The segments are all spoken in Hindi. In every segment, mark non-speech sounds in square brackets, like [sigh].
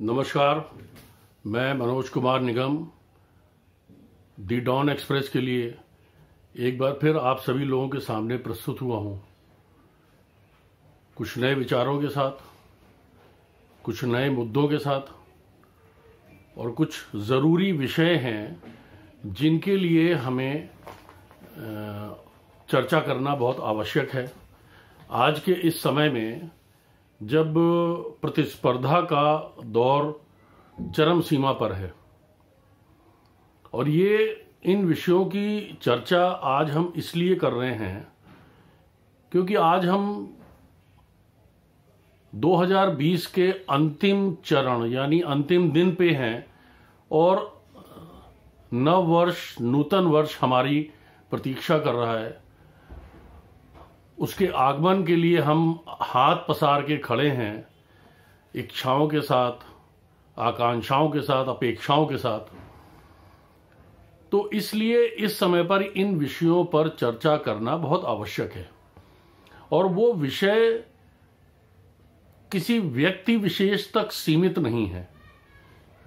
नमस्कार मैं Manoj Kumar Nigam the Dawn Express के लिए एक बार फिर आप सभी लोगों के सामने प्रस्तुत हुआ हूं कुछ नए विचारों के साथ कुछ नए मुद्दों के साथ और कुछ ज़रूरी विषय हैं जिनके लिए हमें चर्चा करना बहुत आवश्यक है आज के इस समय में जब प्रतिस्पर्धा का दौर चरम सीमा पर है और ये इन विषयों की चर्चा आज हम इसलिए कर रहे हैं क्योंकि आज हम 2020 के अंतिम चरण यानी अंतिम दिन पे हैं और नव वर्ष नूतन वर्ष हमारी प्रतीक्षा कर रहा है उसके आगमन के लिए हम हाथ पसार के खड़े हैं इच्छाओं के साथ आकांक्षाओं के साथ अपेक्षाओं के साथ तो इसलिए इस समय पर इन विषयों पर चर्चा करना बहुत आवश्यक है और वो विषय किसी व्यक्ति विशेष तक सीमित नहीं है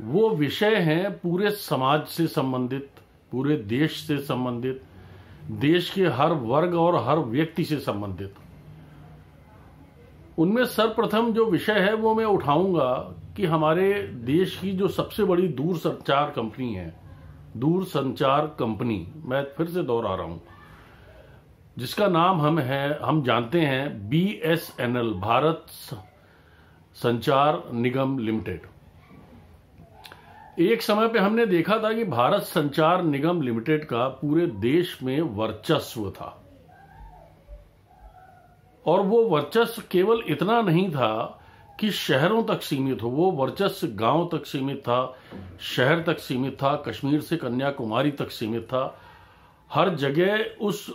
वो विषय हैं पूरे समाज से संबंधित पूरे देश से संबंधित देश के हर वर्ग और हर व्यक्ति से संबंधित उनमें सर्वप्रथम जो विषय है वो मैं उठाऊंगा कि हमारे देश की जो सबसे बड़ी दूर संचार कंपनी है दूर संचार कंपनी मैं फिर से दोहरा रहा हूं जिसका नाम हम है हम जानते हैं B S N L Bharat Sanchar Nigam limited एक समय पे हमने देखा था कि भारत संचार निगम लिमिटेड का पूरे देश में वर्चस्व था और वो वर्चस्व केवल इतना नहीं था कि शहरों तक सीमित हो वो वर्चस्व गांव तक सीमित था शहर तक सीमित था कश्मीर से कन्याकुमारी तक सीमित था हर जगह उस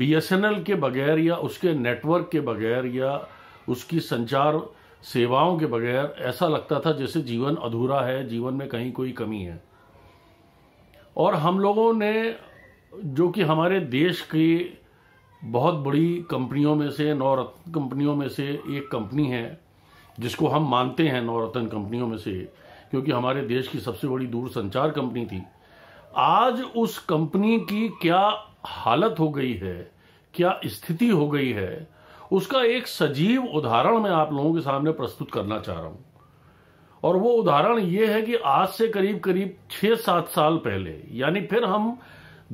बीएसएनएल के बगैर या उसके नेटवर्क के बगैर या उसकी संचार सेवाओं के बगैर ऐसा लगता था जैसे जीवन अधूरा है जीवन में कहीं कोई कमी है और हम लोगों ने जो कि हमारे देश की बहुत बड़ी कंपनियों में से नवरत्न कंपनियों में से एक कंपनी है जिसको हम मानते हैं नवरत्न कंपनियों में से क्योंकि हमारे देश की सबसे बड़ी दूरसंचार कंपनी थी आज उस कंपनी की क्या हालत हो गई है क्या स्थिति हो गई है उसका एक सजीव उदाहरण मैं आप लोगों के सामने प्रस्तुत करना चाह रहा हूं और वो उदाहरण ये है कि आज से करीब करीब छह सात साल पहले यानी फिर हम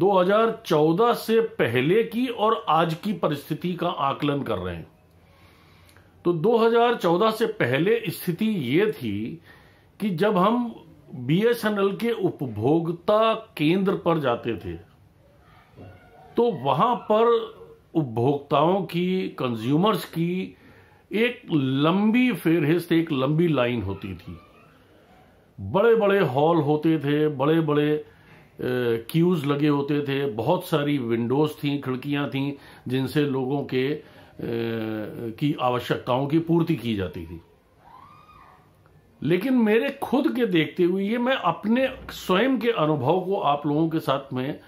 2014 से पहले की और आज की परिस्थिति का आकलन कर रहे हैं तो 2014 से पहले स्थिति ये थी कि जब हम बीएसएनएल के उपभोक्ता केंद्र पर जाते थे तो वहां पर उपभोक्ताओं की कंज्यूमर्स की एक लंबी फेरहिस्त एक लंबी लाइन होती थी बड़े बड़े हॉल होते थे बड़े बड़े क्यूज लगे होते थे बहुत सारी विंडोज थी खिड़कियां थी जिनसे लोगों के ए, की आवश्यकताओं की पूर्ति की जाती थी लेकिन मेरे खुद के देखते हुए ये मैं अपने स्वयं के अनुभव को आप लोगों के साथ में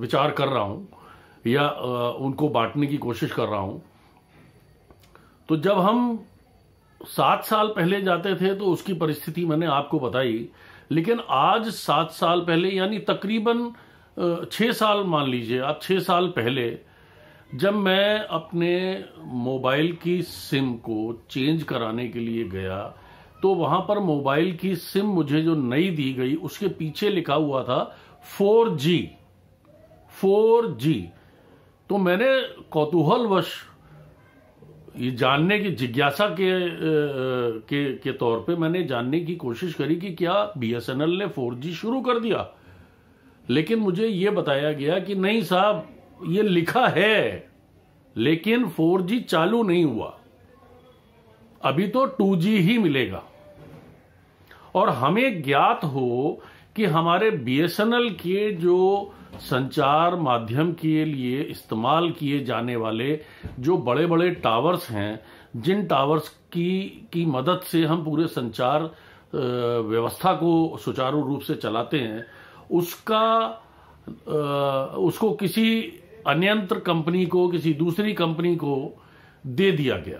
विचार कर रहा हूं या उनको बांटने की कोशिश कर रहा हूं तो जब हम सात साल पहले जाते थे तो उसकी परिस्थिति मैंने आपको बताई लेकिन आज सात साल पहले यानी तकरीबन छह साल मान लीजिए आप छह साल पहले जब मैं अपने मोबाइल की सिम को चेंज कराने के लिए गया तो वहां पर मोबाइल की सिम मुझे जो नई दी गई उसके पीछे लिखा हुआ था फोर जी फोर जी तो मैंने कौतूहलवश ये जानने की जिज्ञासा के के के तौर पे मैंने जानने की कोशिश करी कि क्या बीएसएनएल ने 4G शुरू कर दिया लेकिन मुझे ये बताया गया कि नहीं साहब ये लिखा है लेकिन 4G चालू नहीं हुआ अभी तो 2G ही मिलेगा और हमें ज्ञात हो कि हमारे बीएसएनएल के जो संचार माध्यम के लिए इस्तेमाल किए जाने वाले जो बड़े बड़े टावर्स हैं जिन टावर्स की की मदद से हम पूरे संचार व्यवस्था को सुचारू रूप से चलाते हैं उसका उसको किसी अन्यंत्र कंपनी को किसी दूसरी कंपनी को दे दिया गया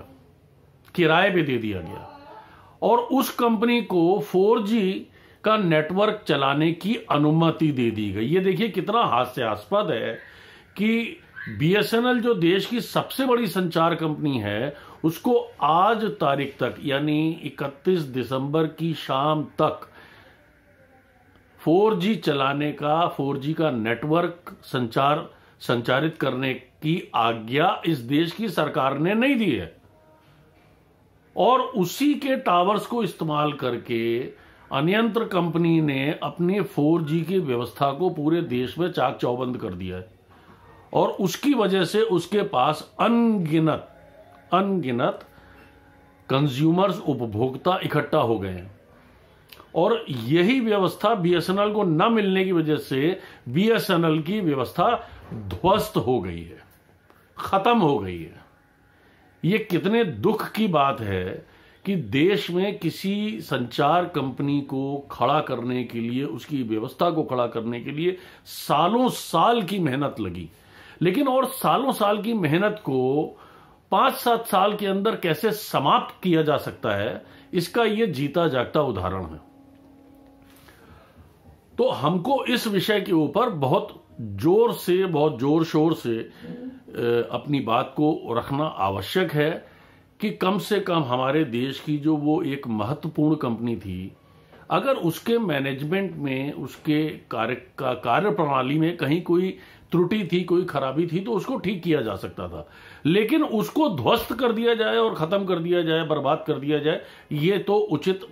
किराए पे दे दिया गया और उस कंपनी को 4G का नेटवर्क चलाने की अनुमति दे दी गई ये देखिए कितना हास्यास्पद है कि बीएसएनएल जो देश की सबसे बड़ी संचार कंपनी है उसको आज तारीख तक यानी 31 दिसंबर की शाम तक 4G चलाने का 4G का नेटवर्क संचार संचारित करने की आज्ञा इस देश की सरकार ने नहीं दी है और उसी के टावर्स को इस्तेमाल करके अनियंत्र कंपनी ने अपने 4G की व्यवस्था को पूरे देश में चाक चौबंद कर दिया है और उसकी वजह से उसके पास अनगिनत अनगिनत कंज्यूमर्स उपभोक्ता इकट्ठा हो गए हैं और यही व्यवस्था बीएसएनएल को न मिलने की वजह से बीएसएनएल की व्यवस्था ध्वस्त हो गई है खत्म हो गई है ये कितने दुख की बात है कि देश में किसी संचार कंपनी को खड़ा करने के लिए उसकी व्यवस्था को खड़ा करने के लिए सालों साल की मेहनत लगी लेकिन और सालों साल की मेहनत को पांच सात साल के अंदर कैसे समाप्त किया जा सकता है इसका यह जीता जागता उदाहरण है तो हमको इस विषय के ऊपर बहुत जोर से बहुत जोर शोर से अपनी बात को रखना आवश्यक है कि कम से कम हमारे देश की जो वो एक महत्वपूर्ण कंपनी थी अगर उसके मैनेजमेंट में उसके कार्य का कार्य प्रणाली में कहीं कोई त्रुटि थी कोई खराबी थी तो उसको ठीक किया जा सकता था लेकिन उसको ध्वस्त कर दिया जाए और खत्म कर दिया जाए बर्बाद कर दिया जाए ये तो उचित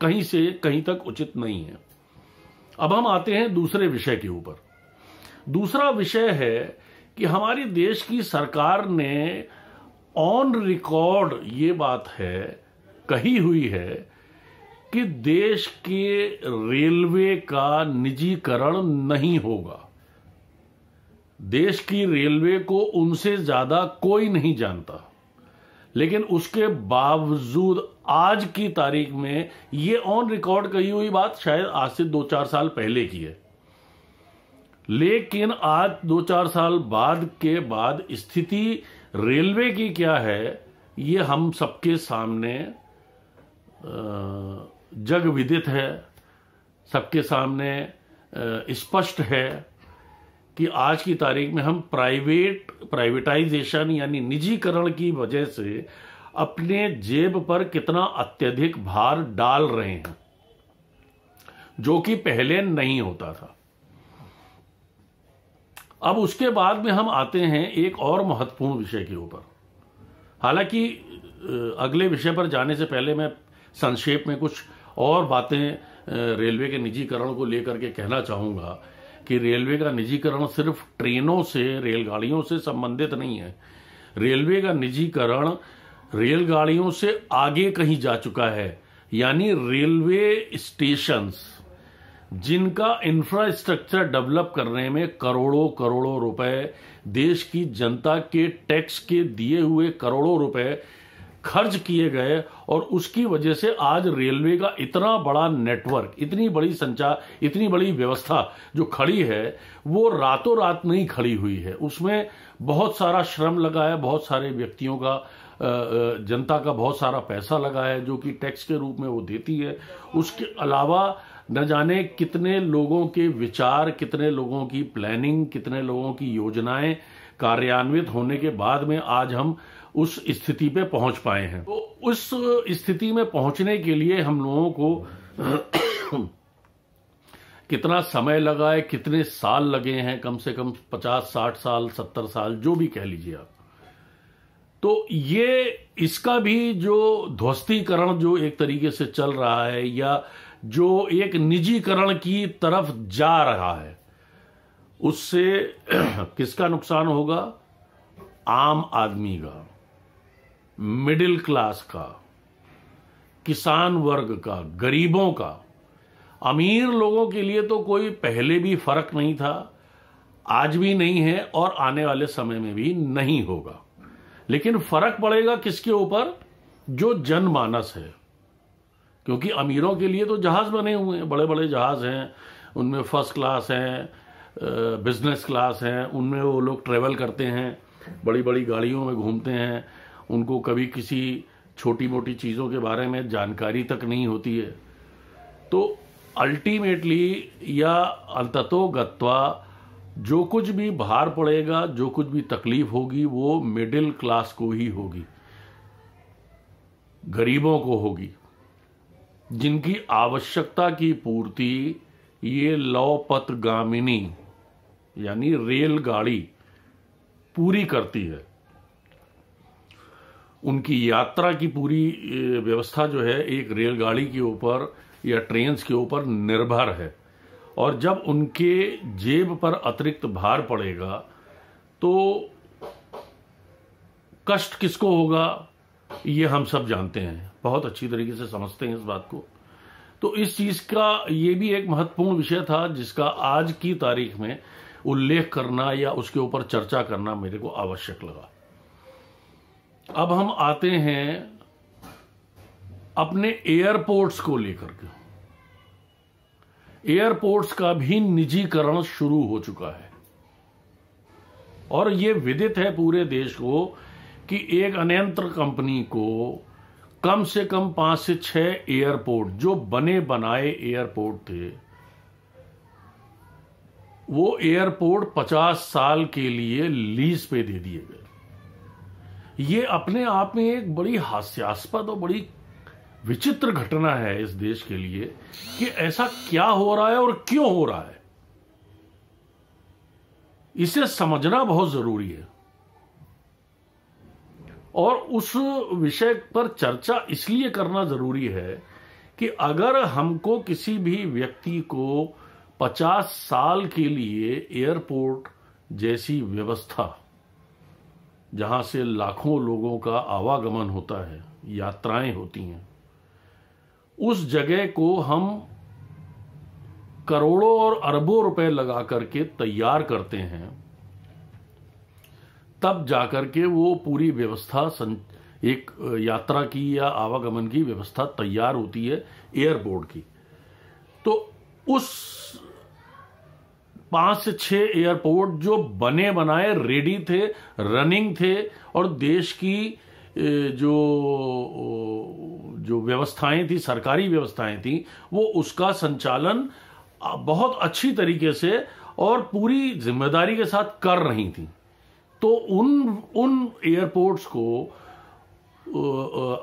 कहीं से कहीं तक उचित नहीं है अब हम आते हैं दूसरे विषय के ऊपर दूसरा विषय है कि हमारी देश की सरकार ने ऑन रिकॉर्ड ये बात है कही हुई है कि देश के रेलवे का निजीकरण नहीं होगा देश की रेलवे को उनसे ज्यादा कोई नहीं जानता लेकिन उसके बावजूद आज की तारीख में ये ऑन रिकॉर्ड कही हुई बात शायद आज से दो चार साल पहले की है लेकिन आज दो चार साल बाद के बाद स्थिति रेलवे की क्या है ये हम सबके सामने जग विदित है सबके सामने स्पष्ट है कि आज की तारीख में हम प्राइवेट प्राइवेटाइजेशन यानी निजीकरण की वजह से अपने जेब पर कितना अत्यधिक भार डाल रहे हैं जो कि पहले नहीं होता था अब उसके बाद में हम आते हैं एक और महत्वपूर्ण विषय के ऊपर हालांकि अगले विषय पर जाने से पहले मैं संक्षेप में कुछ और बातें रेलवे के निजीकरण को लेकर के कहना चाहूंगा कि रेलवे का निजीकरण सिर्फ ट्रेनों से रेलगाड़ियों से संबंधित नहीं है रेलवे का निजीकरण रेलगाड़ियों से आगे कहीं जा चुका है यानी रेलवे स्टेशंस जिनका इंफ्रास्ट्रक्चर डेवलप करने में करोड़ों करोड़ों रुपए देश की जनता के टैक्स के दिए हुए करोड़ों रुपए खर्च किए गए और उसकी वजह से आज रेलवे का इतना बड़ा नेटवर्क इतनी बड़ी संचार इतनी बड़ी व्यवस्था जो खड़ी है वो रातों रात नहीं खड़ी हुई है उसमें बहुत सारा श्रम लगा है बहुत सारे व्यक्तियों का जनता का बहुत सारा पैसा लगा है जो कि टैक्स के रूप में वो देती है उसके अलावा न जाने कितने लोगों के विचार कितने लोगों की प्लानिंग कितने लोगों की योजनाएं कार्यान्वित होने के बाद में आज हम उस स्थिति पे पहुंच पाए हैं तो उस स्थिति में पहुंचने के लिए हम लोगों को [clears throat] कितना समय लगा है कितने साल लगे हैं कम से कम पचास साठ साल सत्तर साल जो भी कह लीजिए आप तो ये इसका भी जो ध्वस्तीकरण जो एक तरीके से चल रहा है या जो एक निजीकरण की तरफ जा रहा है उससे [clears throat] किसका नुकसान होगा आम आदमी का मिडिल क्लास का किसान वर्ग का गरीबों का अमीर लोगों के लिए तो कोई पहले भी फर्क नहीं था आज भी नहीं है और आने वाले समय में भी नहीं होगा लेकिन फर्क पड़ेगा किसके ऊपर जो जनमानस है क्योंकि अमीरों के लिए तो जहाज़ बने हुए हैं बड़े बड़े जहाज़ हैं उनमें फ़र्स्ट क्लास हैं बिजनेस क्लास हैं उनमें वो लोग ट्रेवल करते हैं बड़ी बड़ी गाड़ियों में घूमते हैं उनको कभी किसी छोटी मोटी चीज़ों के बारे में जानकारी तक नहीं होती है तो अल्टीमेटली या अंततो गत्वा जो कुछ भी भार पड़ेगा जो कुछ भी तकलीफ होगी वो मिडिल क्लास को ही होगी गरीबों को होगी जिनकी आवश्यकता की पूर्ति ये गामिनी यानी रेलगाड़ी पूरी करती है उनकी यात्रा की पूरी व्यवस्था जो है एक रेलगाड़ी के ऊपर या ट्रेन्स के ऊपर निर्भर है और जब उनके जेब पर अतिरिक्त भार पड़ेगा तो कष्ट किसको होगा ये हम सब जानते हैं बहुत अच्छी तरीके से समझते हैं इस बात को तो इस चीज का ये भी एक महत्वपूर्ण विषय था जिसका आज की तारीख में उल्लेख करना या उसके ऊपर चर्चा करना मेरे को आवश्यक लगा अब हम आते हैं अपने एयरपोर्ट्स को लेकर के एयरपोर्ट्स का भी निजीकरण शुरू हो चुका है और ये विदित है पूरे देश को कि एक अनियंत्र कंपनी को कम से कम पांच से छह एयरपोर्ट जो बने बनाए एयरपोर्ट थे वो एयरपोर्ट पचास साल के लिए लीज पे दे दिए गए ये अपने आप में एक बड़ी हास्यास्पद और बड़ी विचित्र घटना है इस देश के लिए कि ऐसा क्या हो रहा है और क्यों हो रहा है इसे समझना बहुत जरूरी है और उस विषय पर चर्चा इसलिए करना ज़रूरी है कि अगर हमको किसी भी व्यक्ति को 50 साल के लिए एयरपोर्ट जैसी व्यवस्था जहां से लाखों लोगों का आवागमन होता है यात्राएं होती हैं उस जगह को हम करोड़ों और अरबों रुपए लगा करके तैयार करते हैं तब जाकर के वो पूरी व्यवस्था एक यात्रा की या आवागमन की व्यवस्था तैयार होती है एयरपोर्ट की तो उस पांच से छह एयरपोर्ट जो बने बनाए रेडी थे रनिंग थे और देश की जो जो व्यवस्थाएं थी सरकारी व्यवस्थाएं थी वो उसका संचालन बहुत अच्छी तरीके से और पूरी जिम्मेदारी के साथ कर रही थी तो उन उन एयरपोर्ट्स को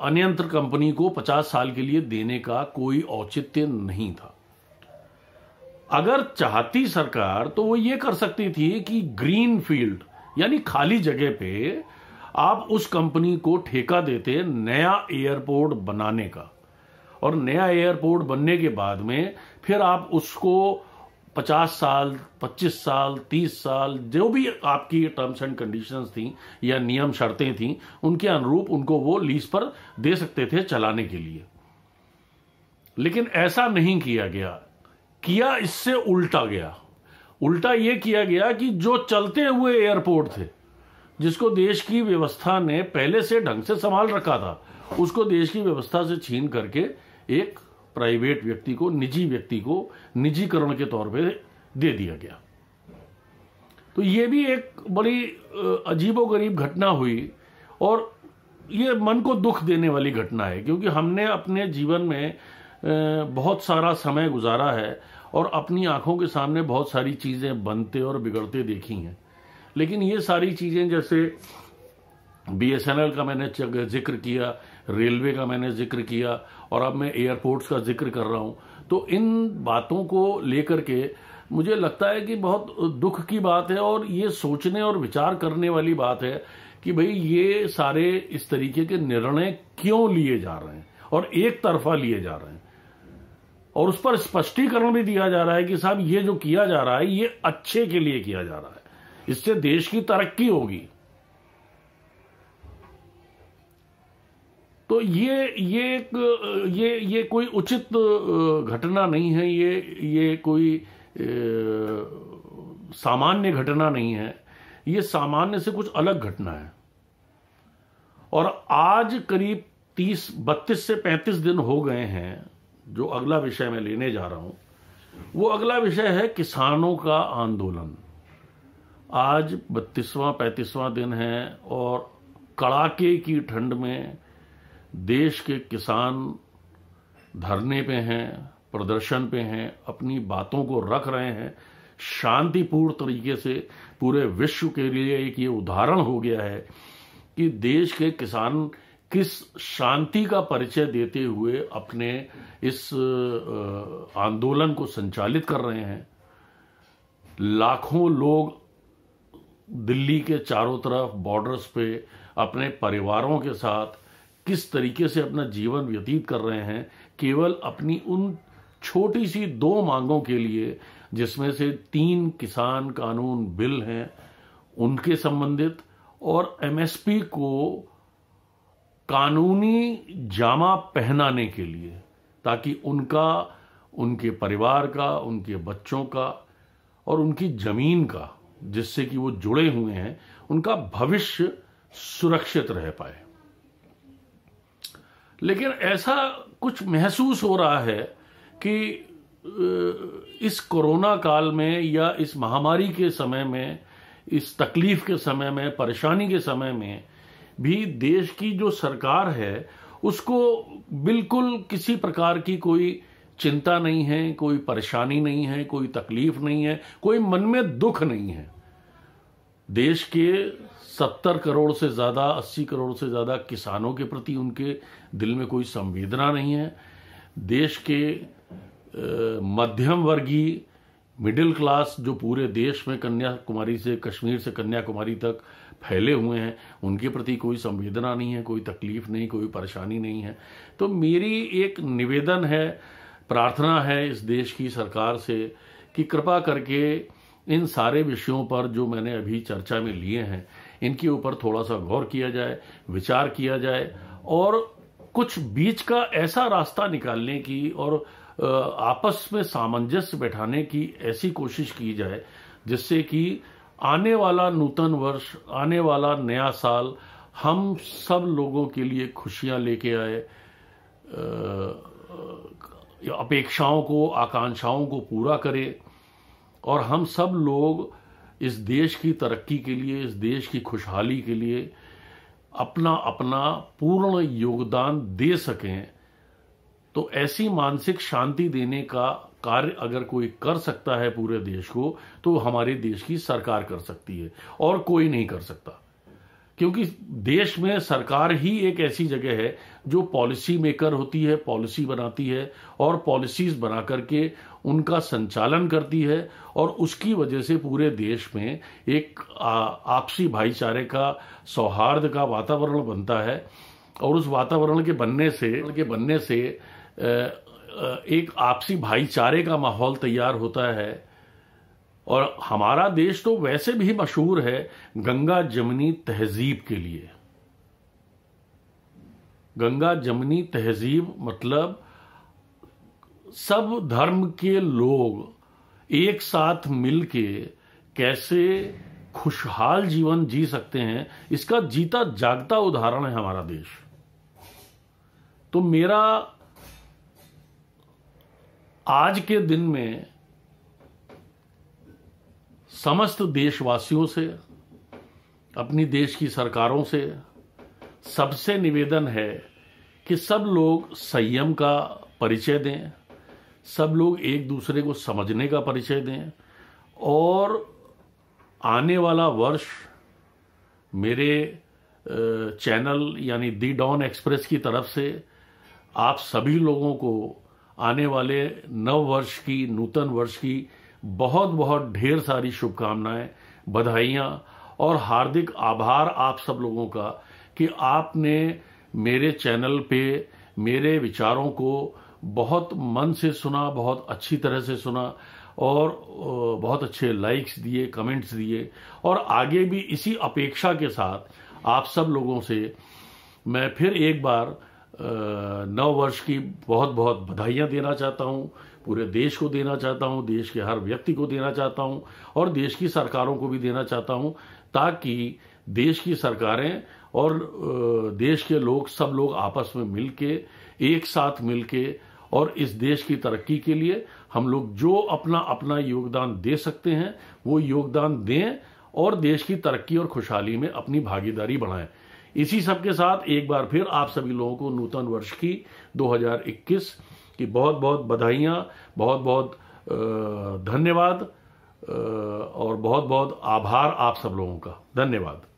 अन्यंत्र कंपनी को 50 साल के लिए देने का कोई औचित्य नहीं था अगर चाहती सरकार तो वो ये कर सकती थी कि ग्रीन फील्ड यानी खाली जगह पे आप उस कंपनी को ठेका देते नया एयरपोर्ट बनाने का और नया एयरपोर्ट बनने के बाद में फिर आप उसको पचास साल पच्चीस साल तीस साल जो भी आपकी टर्म्स एंड कंडीशंस थी या नियम शर्तें थी उनके अनुरूप उनको वो लीज पर दे सकते थे चलाने के लिए लेकिन ऐसा नहीं किया गया किया इससे उल्टा गया उल्टा ये किया गया कि जो चलते हुए एयरपोर्ट थे जिसको देश की व्यवस्था ने पहले से ढंग से संभाल रखा था उसको देश की व्यवस्था से छीन करके एक प्राइवेट व्यक्ति को निजी व्यक्ति को निजीकरण के तौर पे दे दिया गया तो ये भी एक बड़ी अजीबोगरीब घटना हुई और ये मन को दुख देने वाली घटना है क्योंकि हमने अपने जीवन में बहुत सारा समय गुजारा है और अपनी आंखों के सामने बहुत सारी चीज़ें बनते और बिगड़ते देखी हैं लेकिन ये सारी चीज़ें जैसे बीएसएनएल का मैंने जिक्र किया रेलवे का मैंने जिक्र किया और अब मैं एयरपोर्ट्स का जिक्र कर रहा हूं तो इन बातों को लेकर के मुझे लगता है कि बहुत दुख की बात है और ये सोचने और विचार करने वाली बात है कि भाई ये सारे इस तरीके के निर्णय क्यों लिए जा रहे हैं और एक तरफा लिए जा रहे हैं और उस पर स्पष्टीकरण भी दिया जा रहा है कि साहब ये जो किया जा रहा है ये अच्छे के लिए किया जा रहा है इससे देश की तरक्की होगी तो ये ये एक ये ये कोई उचित घटना नहीं है ये ये कोई सामान्य घटना नहीं है ये सामान्य से कुछ अलग घटना है और आज करीब तीस बत्तीस से पैंतीस दिन हो गए हैं जो अगला विषय मैं लेने जा रहा हूं वो अगला विषय है किसानों का आंदोलन आज बत्तीसवां पैंतीसवां दिन है और कड़ाके की ठंड में देश के किसान धरने पे हैं प्रदर्शन पे हैं अपनी बातों को रख रहे हैं शांतिपूर्ण तरीके से पूरे विश्व के लिए एक ये उदाहरण हो गया है कि देश के किसान किस शांति का परिचय देते हुए अपने इस आंदोलन को संचालित कर रहे हैं लाखों लोग दिल्ली के चारों तरफ बॉर्डर्स पे अपने परिवारों के साथ किस तरीके से अपना जीवन व्यतीत कर रहे हैं केवल अपनी उन छोटी सी दो मांगों के लिए जिसमें से तीन किसान कानून बिल हैं उनके संबंधित और एमएसपी को कानूनी जामा पहनाने के लिए ताकि उनका उनके परिवार का उनके बच्चों का और उनकी जमीन का जिससे कि वो जुड़े हुए हैं उनका भविष्य सुरक्षित रह पाए लेकिन ऐसा कुछ महसूस हो रहा है कि इस कोरोना काल में या इस महामारी के समय में इस तकलीफ के समय में परेशानी के समय में भी देश की जो सरकार है उसको बिल्कुल किसी प्रकार की कोई चिंता नहीं है कोई परेशानी नहीं है कोई तकलीफ नहीं है कोई मन में दुख नहीं है देश के सत्तर करोड़ से ज़्यादा अस्सी करोड़ से ज़्यादा किसानों के प्रति उनके दिल में कोई संवेदना नहीं है देश के मध्यम वर्गीय मिडिल क्लास जो पूरे देश में कन्याकुमारी से कश्मीर से कन्याकुमारी तक फैले हुए हैं उनके प्रति कोई संवेदना नहीं है कोई तकलीफ नहीं कोई परेशानी नहीं है तो मेरी एक निवेदन है प्रार्थना है इस देश की सरकार से कि कृपा करके इन सारे विषयों पर जो मैंने अभी चर्चा में लिए हैं इनके ऊपर थोड़ा सा गौर किया जाए विचार किया जाए और कुछ बीच का ऐसा रास्ता निकालने की और आपस में सामंजस्य बैठाने की ऐसी कोशिश की जाए जिससे कि आने वाला नूतन वर्ष आने वाला नया साल हम सब लोगों के लिए खुशियां लेके आए अपेक्षाओं को आकांक्षाओं को पूरा करे और हम सब लोग इस देश की तरक्की के लिए इस देश की खुशहाली के लिए अपना अपना पूर्ण योगदान दे सकें तो ऐसी मानसिक शांति देने का कार्य अगर कोई कर सकता है पूरे देश को तो हमारे देश की सरकार कर सकती है और कोई नहीं कर सकता क्योंकि देश में सरकार ही एक ऐसी जगह है जो पॉलिसी मेकर होती है पॉलिसी बनाती है और पॉलिसीज बना करके उनका संचालन करती है और उसकी वजह से पूरे देश में एक आपसी भाईचारे का सौहार्द का वातावरण बनता है और उस वातावरण के बनने से के बनने से एक आपसी भाईचारे का माहौल तैयार होता है और हमारा देश तो वैसे भी मशहूर है गंगा जमनी तहजीब के लिए गंगा जमनी तहजीब मतलब सब धर्म के लोग एक साथ मिलके कैसे खुशहाल जीवन जी सकते हैं इसका जीता जागता उदाहरण है हमारा देश तो मेरा आज के दिन में समस्त देशवासियों से अपनी देश की सरकारों से सबसे निवेदन है कि सब लोग संयम का परिचय दें सब लोग एक दूसरे को समझने का परिचय दें और आने वाला वर्ष मेरे चैनल यानी दी डॉन एक्सप्रेस की तरफ से आप सभी लोगों को आने वाले नव वर्ष की नूतन वर्ष की बहुत बहुत ढेर सारी शुभकामनाएं बधाइयाँ और हार्दिक आभार आप सब लोगों का कि आपने मेरे चैनल पे मेरे विचारों को बहुत मन से सुना बहुत अच्छी तरह से सुना और बहुत अच्छे लाइक्स दिए कमेंट्स दिए और आगे भी इसी अपेक्षा के साथ आप सब लोगों से मैं फिर एक बार नव वर्ष की बहुत बहुत बधाइयाँ देना चाहता हूँ पूरे देश को देना चाहता हूं देश के हर व्यक्ति को देना चाहता हूं और देश की सरकारों को भी देना चाहता हूं ताकि देश की सरकारें और देश के लोग सब लोग आपस में मिलके एक साथ मिलके और इस देश की तरक्की के लिए हम लोग जो अपना अपना योगदान दे सकते हैं वो योगदान दें और देश की तरक्की और खुशहाली में अपनी भागीदारी बढ़ाएं इसी सब के साथ एक बार फिर आप सभी लोगों को नूतन वर्ष की 2021 कि बहुत बहुत बधाइयाँ बहुत बहुत धन्यवाद और बहुत बहुत आभार आप सब लोगों का धन्यवाद